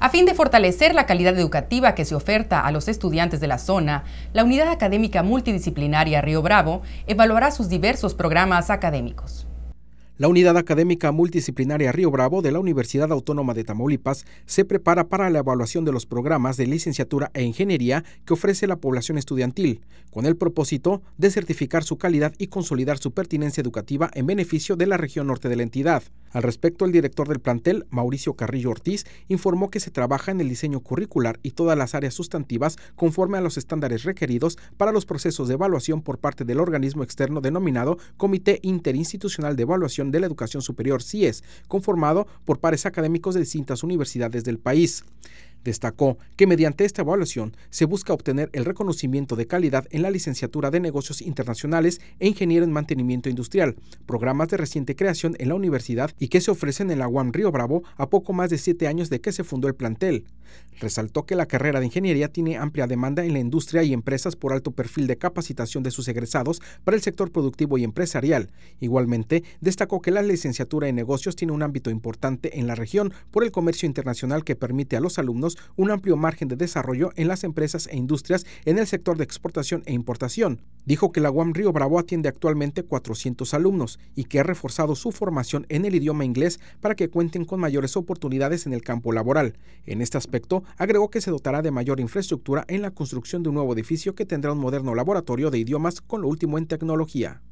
A fin de fortalecer la calidad educativa que se oferta a los estudiantes de la zona, la Unidad Académica Multidisciplinaria Río Bravo evaluará sus diversos programas académicos. La Unidad Académica Multidisciplinaria Río Bravo de la Universidad Autónoma de Tamaulipas se prepara para la evaluación de los programas de licenciatura e ingeniería que ofrece la población estudiantil, con el propósito de certificar su calidad y consolidar su pertinencia educativa en beneficio de la región norte de la entidad. Al respecto, el director del plantel, Mauricio Carrillo Ortiz, informó que se trabaja en el diseño curricular y todas las áreas sustantivas conforme a los estándares requeridos para los procesos de evaluación por parte del organismo externo denominado Comité Interinstitucional de Evaluación de la Educación Superior, CIES, conformado por pares académicos de distintas universidades del país. Destacó que mediante esta evaluación se busca obtener el reconocimiento de calidad en la licenciatura de negocios internacionales e ingeniero en mantenimiento industrial, programas de reciente creación en la universidad y que se ofrecen en la UAM Río Bravo a poco más de siete años de que se fundó el plantel. Resaltó que la carrera de ingeniería tiene amplia demanda en la industria y empresas por alto perfil de capacitación de sus egresados para el sector productivo y empresarial. Igualmente, destacó que la licenciatura en negocios tiene un ámbito importante en la región por el comercio internacional que permite a los alumnos un amplio margen de desarrollo en las empresas e industrias en el sector de exportación e importación. Dijo que la UAM Río Bravo atiende actualmente 400 alumnos y que ha reforzado su formación en el idioma inglés para que cuenten con mayores oportunidades en el campo laboral. En este aspecto, agregó que se dotará de mayor infraestructura en la construcción de un nuevo edificio que tendrá un moderno laboratorio de idiomas con lo último en tecnología.